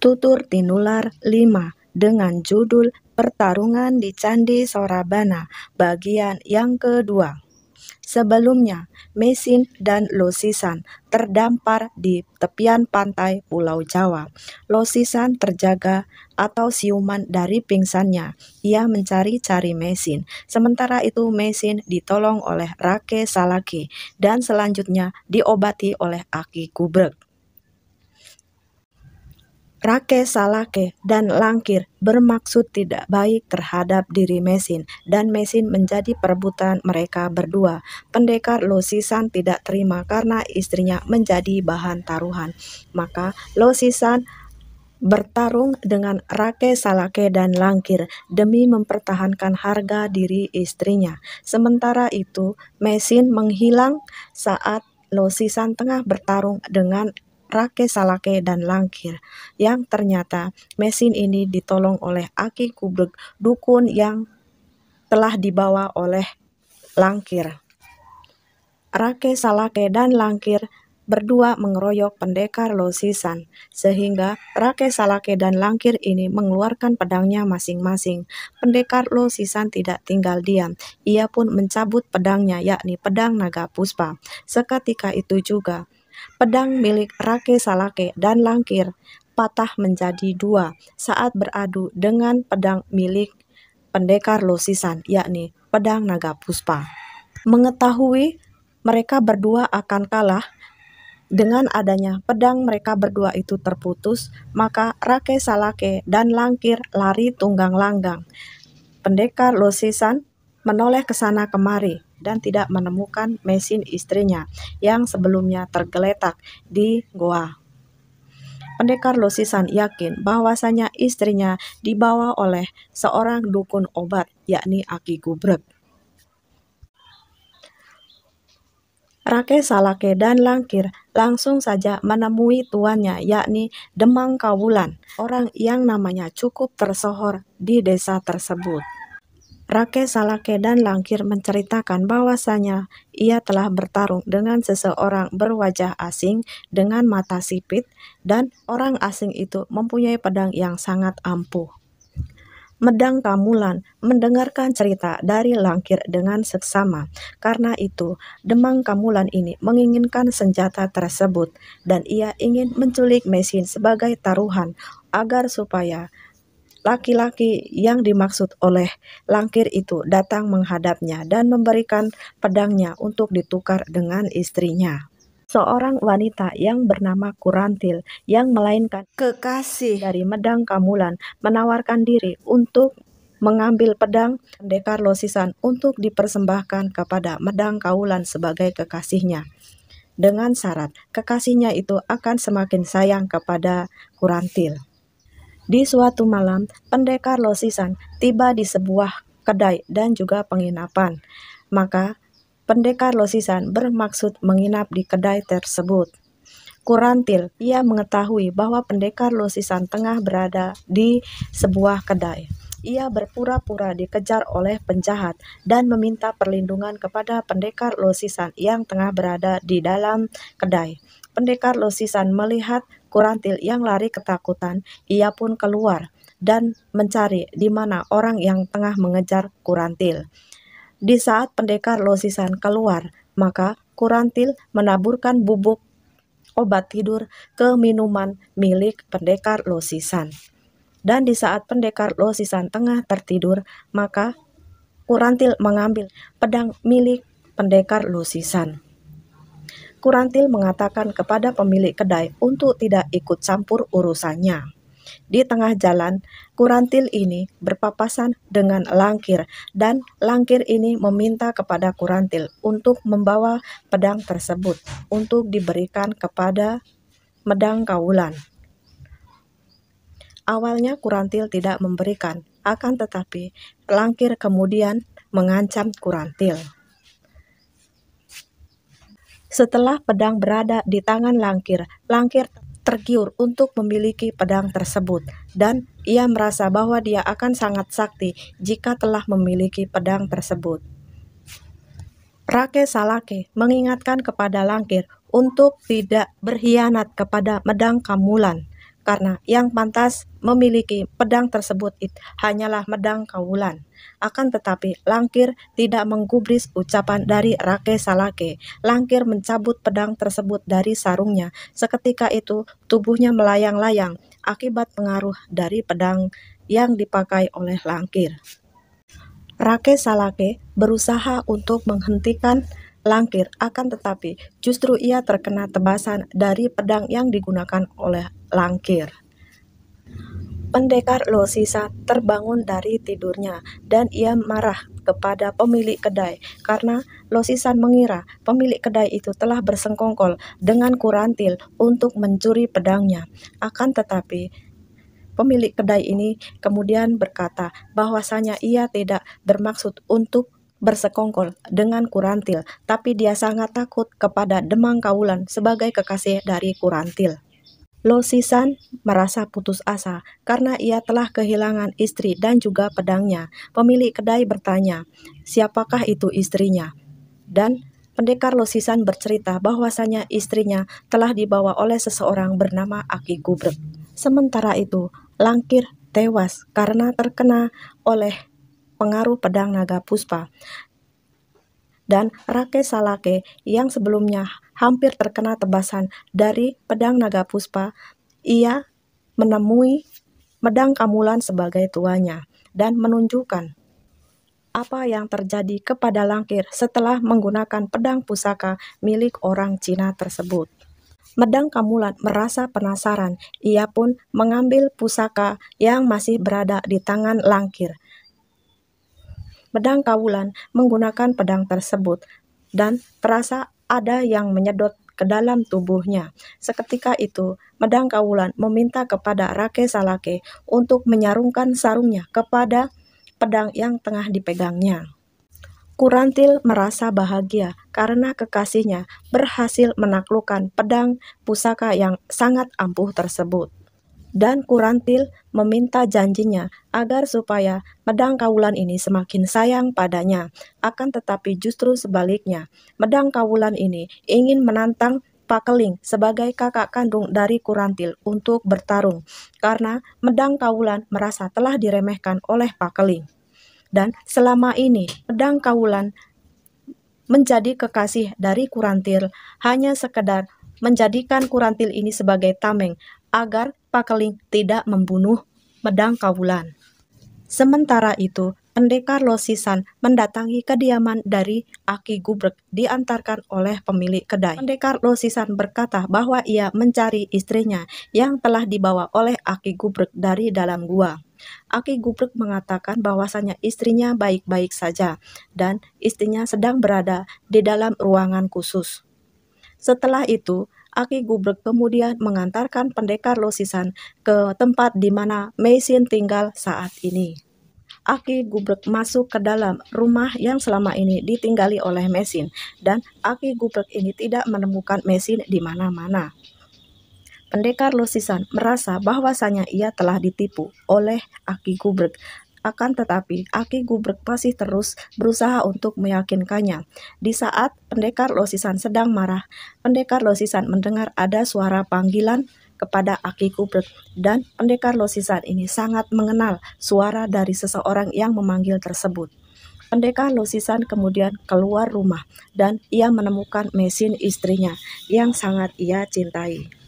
Tutur Tinular 5 dengan judul Pertarungan di Candi Sorabana bagian yang kedua. Sebelumnya, Mesin dan Losisan terdampar di tepian pantai Pulau Jawa. Losisan terjaga atau siuman dari pingsannya. Ia mencari-cari Mesin. Sementara itu Mesin ditolong oleh Rake Salaki dan selanjutnya diobati oleh Aki Kubrek. Rake Salake dan Langkir bermaksud tidak baik terhadap diri Mesin dan Mesin menjadi perebutan mereka berdua. Pendekar Losisan tidak terima karena istrinya menjadi bahan taruhan. Maka Losisan bertarung dengan Rake Salake dan Langkir demi mempertahankan harga diri istrinya. Sementara itu, Mesin menghilang saat Losisan tengah bertarung dengan Rake Salake, dan Langkir yang ternyata mesin ini ditolong oleh Aki Kubrek, dukun yang telah dibawa oleh Langkir. Rake Salake dan Langkir berdua mengeroyok pendekar Losisan, sehingga Rake Salake dan Langkir ini mengeluarkan pedangnya masing-masing. Pendekar Losisan tidak tinggal diam, ia pun mencabut pedangnya yakni pedang naga puspa. Seketika itu juga, pedang milik Rake Salake dan Langkir patah menjadi dua saat beradu dengan pedang milik pendekar Losisan, yakni pedang naga puspa. Mengetahui mereka berdua akan kalah, dengan adanya pedang mereka berdua itu terputus, maka Rake Salake dan Langkir lari tunggang langgang. Pendekar Losisan menoleh ke sana kemari, dan tidak menemukan mesin istrinya yang sebelumnya tergeletak di goa. Pendekar Losisan yakin bahwasanya istrinya dibawa oleh seorang dukun obat yakni Aki Gubrek. Rake Salake dan Langkir langsung saja menemui tuannya yakni Demang Kawulan, orang yang namanya cukup tersohor di desa tersebut. Rake Salake dan Langkir menceritakan bahwasanya ia telah bertarung dengan seseorang berwajah asing dengan mata sipit dan orang asing itu mempunyai pedang yang sangat ampuh. Medang Kamulan mendengarkan cerita dari Langkir dengan seksama. Karena itu, Demang Kamulan ini menginginkan senjata tersebut dan ia ingin menculik mesin sebagai taruhan agar supaya laki-laki yang dimaksud oleh langkir itu datang menghadapnya dan memberikan pedangnya untuk ditukar dengan istrinya. Seorang wanita yang bernama Kurantil yang melainkan kekasih dari Medang Kamulan menawarkan diri untuk mengambil pedang pendekar Losisan untuk dipersembahkan kepada Medang Kaulan sebagai kekasihnya. Dengan syarat, kekasihnya itu akan semakin sayang kepada Kurantil. Di suatu malam, pendekar Losisan tiba di sebuah kedai dan juga penginapan. Maka, pendekar Losisan bermaksud menginap di kedai tersebut. Kurantil, ia mengetahui bahwa pendekar Losisan tengah berada di sebuah kedai. Ia berpura-pura dikejar oleh penjahat dan meminta perlindungan kepada pendekar Losisan yang tengah berada di dalam kedai pendekar Losisan melihat kurantil yang lari ketakutan, ia pun keluar dan mencari di mana orang yang tengah mengejar kurantil. Di saat pendekar Losisan keluar, maka kurantil menaburkan bubuk obat tidur ke minuman milik pendekar Losisan. Dan di saat pendekar Losisan tengah tertidur, maka Kurantil mengambil pedang milik pendekar Losisan. Kurantil mengatakan kepada pemilik kedai untuk tidak ikut campur urusannya. Di tengah jalan, Kurantil ini berpapasan dengan Langkir dan Langkir ini meminta kepada Kurantil untuk membawa pedang tersebut untuk diberikan kepada Medang Kawulan. Awalnya Kurantil tidak memberikan, akan tetapi Langkir kemudian mengancam Kurantil. Setelah pedang berada di tangan Langkir, Langkir tergiur untuk memiliki pedang tersebut dan ia merasa bahwa dia akan sangat sakti jika telah memiliki pedang tersebut. Rake Salake mengingatkan kepada Langkir untuk tidak berkhianat kepada Medang Kamulan karena yang pantas memiliki pedang tersebut hanyalah medang kawulan. Akan tetapi, Langkir tidak menggubris ucapan dari Rake Salake. Langkir mencabut pedang tersebut dari sarungnya. Seketika itu, tubuhnya melayang-layang akibat pengaruh dari pedang yang dipakai oleh Langkir. Rake Salake berusaha untuk menghentikan Langkir akan tetapi justru ia terkena tebasan dari pedang yang digunakan oleh Langkir. Pendekar Losisa terbangun dari tidurnya dan ia marah kepada pemilik kedai karena Losisan mengira pemilik kedai itu telah bersengkongkol dengan Kurantil untuk mencuri pedangnya. Akan tetapi pemilik kedai ini kemudian berkata bahwasanya ia tidak bermaksud untuk bersekongkol dengan Kurantil, tapi dia sangat takut kepada Demang Kaulan sebagai kekasih dari Kurantil. Losisan merasa putus asa karena ia telah kehilangan istri dan juga pedangnya. Pemilik kedai bertanya, siapakah itu istrinya? Dan pendekar Losisan bercerita bahwasanya istrinya telah dibawa oleh seseorang bernama Aki Gubrek. Sementara itu, Langkir tewas karena terkena oleh pengaruh pedang naga puspa dan Rake Salake yang sebelumnya hampir terkena tebasan dari pedang naga puspa, ia menemui pedang Kamulan sebagai tuanya dan menunjukkan apa yang terjadi kepada Langkir setelah menggunakan pedang pusaka milik orang Cina tersebut. Medang Kamulan merasa penasaran, ia pun mengambil pusaka yang masih berada di tangan Langkir Pedang Kawulan menggunakan pedang tersebut dan terasa ada yang menyedot ke dalam tubuhnya. Seketika itu, pedang Kawulan meminta kepada Rake Salake untuk menyarungkan sarungnya kepada pedang yang tengah dipegangnya. Kurantil merasa bahagia karena kekasihnya berhasil menaklukkan pedang pusaka yang sangat ampuh tersebut dan Kurantil meminta janjinya agar supaya Medang kawulan ini semakin sayang padanya. Akan tetapi justru sebaliknya, Medang kawulan ini ingin menantang Pakeling sebagai kakak kandung dari Kurantil untuk bertarung karena Medang Kawulan merasa telah diremehkan oleh Pakeling. Dan selama ini Medang Kawulan menjadi kekasih dari Kurantil hanya sekedar menjadikan Kurantil ini sebagai tameng agar Pakeling tidak membunuh pedang Kawulan. Sementara itu, pendekar Losisan mendatangi kediaman dari Aki Gubrek diantarkan oleh pemilik kedai. Pendekar Losisan berkata bahwa ia mencari istrinya yang telah dibawa oleh Aki Gubrek dari dalam gua. Aki Gubrek mengatakan bahwasannya istrinya baik-baik saja dan istrinya sedang berada di dalam ruangan khusus. Setelah itu, Aki Gubrek kemudian mengantarkan pendekar Losisan ke tempat di mana Meisin tinggal saat ini. Aki Gubrek masuk ke dalam rumah yang selama ini ditinggali oleh Mesin dan Aki Gubrek ini tidak menemukan Mesin di mana-mana. Pendekar Losisan merasa bahwasanya ia telah ditipu oleh Aki Gubrek akan tetapi, Aki Gubrek masih terus berusaha untuk meyakinkannya. Di saat pendekar Losisan sedang marah, pendekar Losisan mendengar ada suara panggilan kepada Aki Gubrek dan pendekar Losisan ini sangat mengenal suara dari seseorang yang memanggil tersebut. Pendekar Losisan kemudian keluar rumah dan ia menemukan mesin istrinya yang sangat ia cintai.